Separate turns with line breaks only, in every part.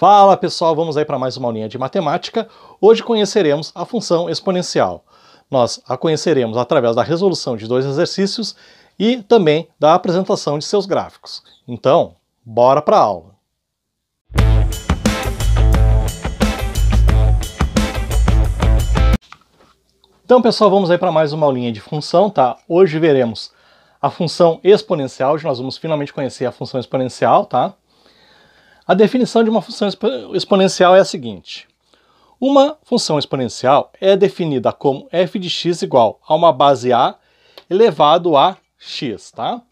Fala pessoal, vamos aí para mais uma aulinha de matemática. Hoje conheceremos a função exponencial. Nós a conheceremos através da resolução de dois exercícios e também da apresentação de seus gráficos. Então, bora para a aula! Então pessoal, vamos aí para mais uma aulinha de função, tá? Hoje veremos a função exponencial, hoje nós vamos finalmente conhecer a função exponencial, tá? A definição de uma função exponencial é a seguinte: uma função exponencial é definida como f de x igual a uma base a elevado a x, tá?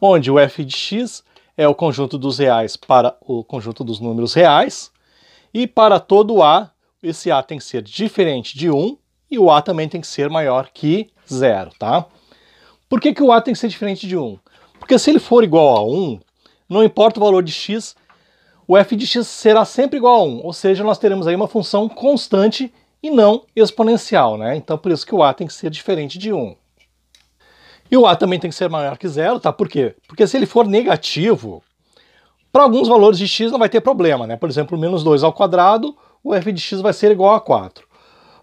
Onde o f de x é o conjunto dos reais para o conjunto dos números reais, e para todo a, esse a tem que ser diferente de 1 e o a também tem que ser maior que zero, tá? Por que, que o a tem que ser diferente de 1? Porque se ele for igual a 1, não importa o valor de x, o f de x será sempre igual a 1, ou seja, nós teremos aí uma função constante e não exponencial, né? Então por isso que o a tem que ser diferente de 1. E o a também tem que ser maior que zero, tá? Por quê? Porque se ele for negativo, para alguns valores de x não vai ter problema, né? Por exemplo, menos 2 ao quadrado, o f de x vai ser igual a 4.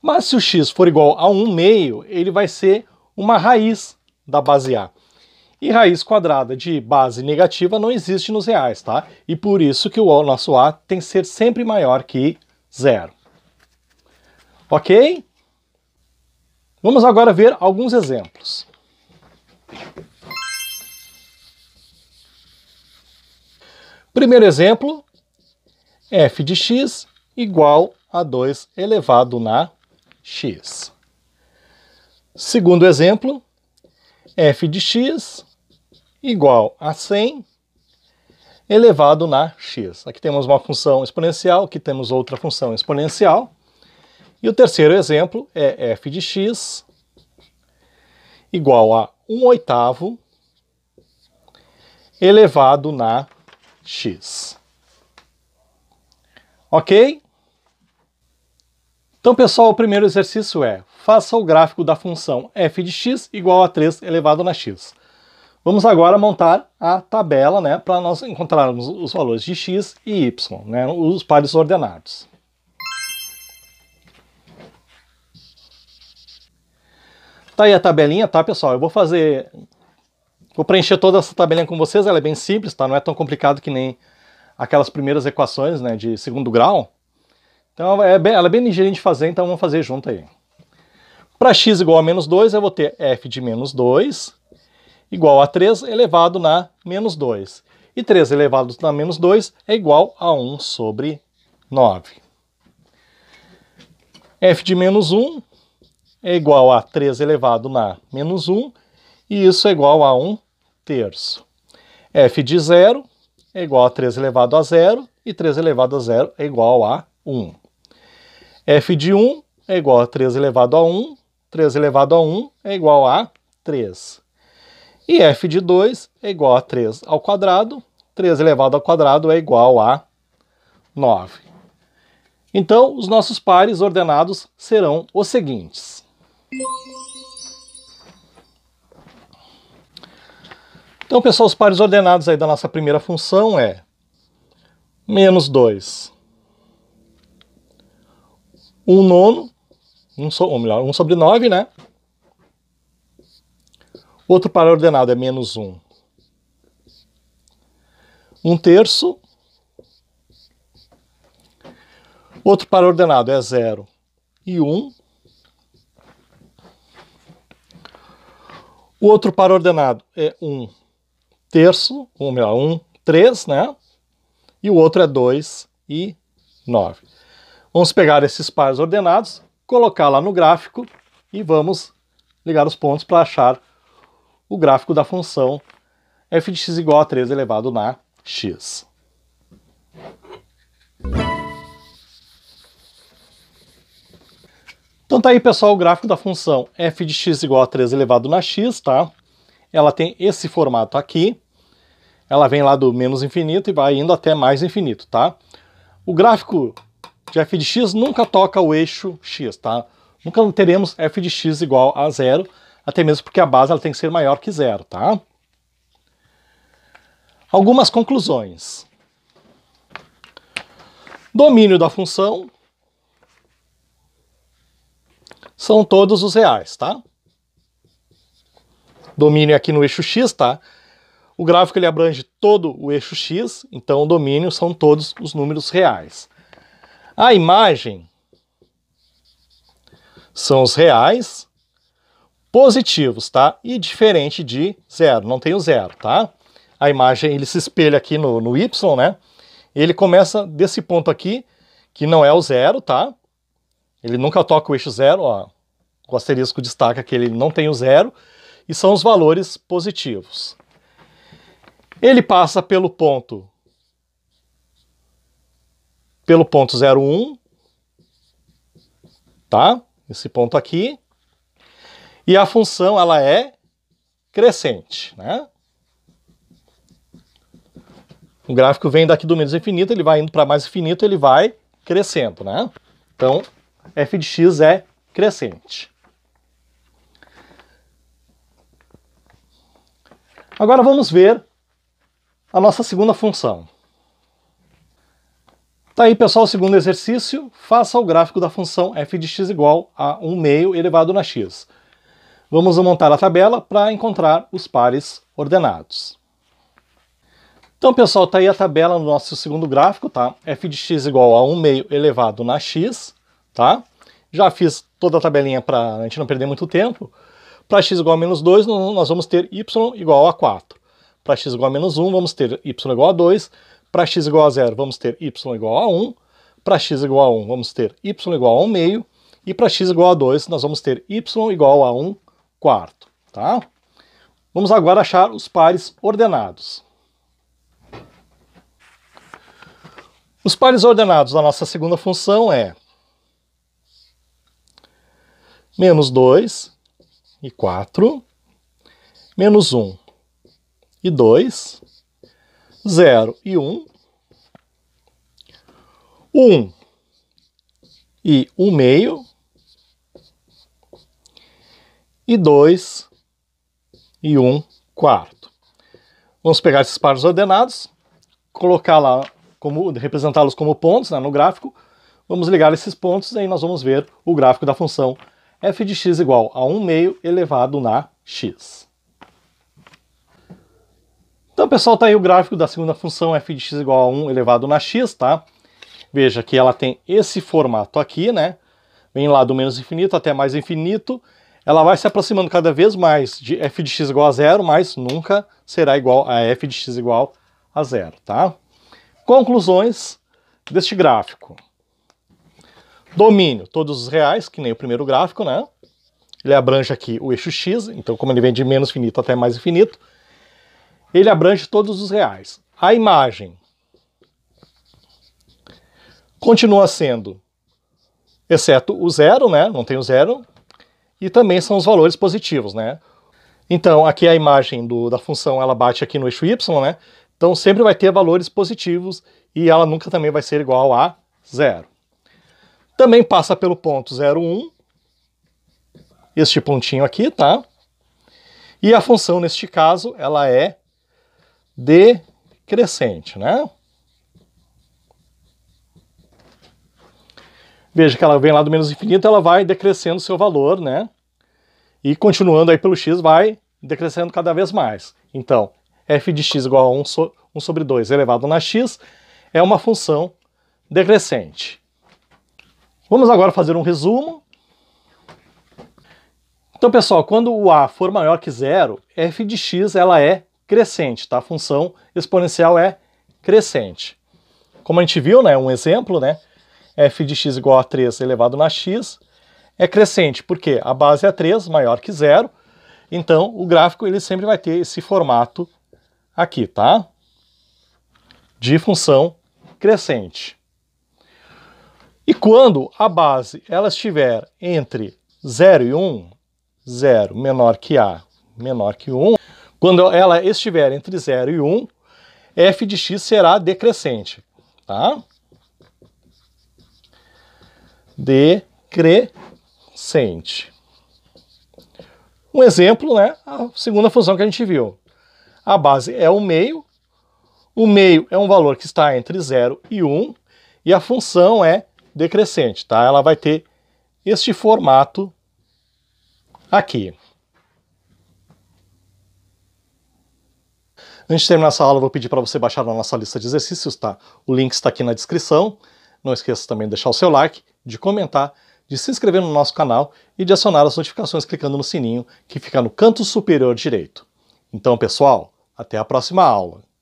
Mas se o x for igual a 1 meio, ele vai ser uma raiz da base a. E raiz quadrada de base negativa não existe nos reais, tá? E por isso que o nosso A tem que ser sempre maior que zero. Ok? Vamos agora ver alguns exemplos. Primeiro exemplo, f de x igual a 2 elevado na x. Segundo exemplo, f de x igual a 100 elevado na x. Aqui temos uma função exponencial, aqui temos outra função exponencial. E o terceiro exemplo é f de x igual a 1 oitavo elevado na x. Ok? Então, pessoal, o primeiro exercício é faça o gráfico da função f de x igual a 3 elevado na x. Vamos agora montar a tabela né, para nós encontrarmos os valores de x e y, né, os pares ordenados. Tá aí a tabelinha, tá, pessoal? Eu vou fazer... Vou preencher toda essa tabelinha com vocês, ela é bem simples, tá? Não é tão complicado que nem aquelas primeiras equações, né, de segundo grau. Então, é bem, ela é bem ligeirinha de fazer, então vamos fazer junto aí. Para x igual a menos 2, eu vou ter f de menos 2 igual a 3 elevado na menos 2. E 3 é é elevado na menos 2 é igual a 1 sobre 9. f de menos 1 é igual a 3 elevado na menos 1, e isso é igual a 1 terço. f de 0 é igual a 3 elevado a 0, e 3 elevado a 0 é igual a 1. f de 1 é igual a 3 elevado a 1, 3 elevado a 1 é igual a 3. E f de 2 é igual a 3 ao quadrado. 3 elevado ao quadrado é igual a 9. Então, os nossos pares ordenados serão os seguintes. Então, pessoal, os pares ordenados aí da nossa primeira função é menos 2, 1 um nono, um so, ou melhor, 1 um sobre 9, né? Outro par ordenado é menos 1. 1 terço. Outro par ordenado é 0 e 1. O outro par ordenado é 1 terço, ou melhor, 1, 3, né? E o outro é 2 e 9. Vamos pegar esses pares ordenados, colocar lá no gráfico e vamos ligar os pontos para achar o gráfico da função f de x igual a 3 elevado na x. Então tá aí, pessoal, o gráfico da função f de x igual a 3 elevado na x, tá? Ela tem esse formato aqui. Ela vem lá do menos infinito e vai indo até mais infinito, tá? O gráfico de f de x nunca toca o eixo x, tá? Nunca teremos f de x igual a zero, até mesmo porque a base ela tem que ser maior que zero, tá? Algumas conclusões. Domínio da função são todos os reais, tá? Domínio aqui no eixo x, tá? O gráfico ele abrange todo o eixo x, então o domínio são todos os números reais. A imagem são os reais positivos, tá? E diferente de zero, não tem o zero, tá? A imagem, ele se espelha aqui no, no Y, né? Ele começa desse ponto aqui, que não é o zero, tá? Ele nunca toca o eixo zero, ó. O asterisco destaca que ele não tem o zero, e são os valores positivos. Ele passa pelo ponto pelo ponto 01, tá? Esse ponto aqui, e a função ela é crescente, né? O gráfico vem daqui do menos infinito, ele vai indo para mais infinito, ele vai crescendo, né? Então, f de x é crescente. Agora vamos ver a nossa segunda função. Tá aí, pessoal, o segundo exercício. Faça o gráfico da função f de x igual a 1 meio elevado na x. Vamos montar a tabela para encontrar os pares ordenados. Então, pessoal, está aí a tabela no nosso segundo gráfico, tá? f de x igual a 1 meio elevado na x, tá? Já fiz toda a tabelinha para a gente não perder muito tempo. Para x igual a menos 2, nós vamos ter y igual a 4. Para x igual a menos 1, vamos ter y igual a 2. Para x igual a 0, vamos ter y igual a 1. Para x igual a 1, vamos ter y igual a 1 meio. E para x igual a 2, nós vamos ter y igual a 1 quarto, tá? Vamos agora achar os pares ordenados. Os pares ordenados da nossa segunda função é menos 2 e 4, menos 1 e 2, 0 e 1, 1 e 1 meio, e 2 e 1 um quarto. Vamos pegar esses pares ordenados, colocar lá como representá-los como pontos né, no gráfico. Vamos ligar esses pontos e aí nós vamos ver o gráfico da função f de x igual a 1 meio elevado na x. Então, pessoal, está aí o gráfico da segunda função f de x igual a 1 elevado na x, tá? Veja que ela tem esse formato aqui, né? Vem lá do menos infinito até mais infinito ela vai se aproximando cada vez mais de f de x igual a zero, mas nunca será igual a f de x igual a zero, tá? Conclusões deste gráfico. Domínio, todos os reais, que nem o primeiro gráfico, né? Ele abrange aqui o eixo x, então como ele vem de menos finito até mais infinito, ele abrange todos os reais. A imagem continua sendo, exceto o zero, né? Não tem o zero, e também são os valores positivos, né? Então, aqui a imagem do, da função, ela bate aqui no eixo y, né? Então, sempre vai ter valores positivos e ela nunca também vai ser igual a zero. Também passa pelo ponto 0,1, este pontinho aqui, tá? E a função, neste caso, ela é decrescente, né? Veja que ela vem lá do menos infinito, ela vai decrescendo seu valor, né? E continuando aí pelo x, vai decrescendo cada vez mais. Então, f de x igual a 1, so, 1 sobre 2 elevado na x é uma função decrescente. Vamos agora fazer um resumo. Então, pessoal, quando o a for maior que zero, f de x ela é crescente, tá? A função exponencial é crescente. Como a gente viu, né, um exemplo, né, f de x igual a 3 elevado na x é crescente, porque a base é 3, maior que zero, então o gráfico ele sempre vai ter esse formato aqui, tá? De função crescente. E quando a base ela estiver entre 0 e 1, um, 0 menor que A menor que 1, um, quando ela estiver entre 0 e 1, um, f de x será decrescente, tá? Decrescente sente. Um exemplo, né? A segunda função que a gente viu. A base é o meio. O meio é um valor que está entre 0 e 1. Um, e a função é decrescente, tá? Ela vai ter este formato aqui. Antes de terminar essa aula, eu vou pedir para você baixar a nossa lista de exercícios, tá? O link está aqui na descrição. Não esqueça também de deixar o seu like, de comentar de se inscrever no nosso canal e de acionar as notificações clicando no sininho que fica no canto superior direito. Então, pessoal, até a próxima aula!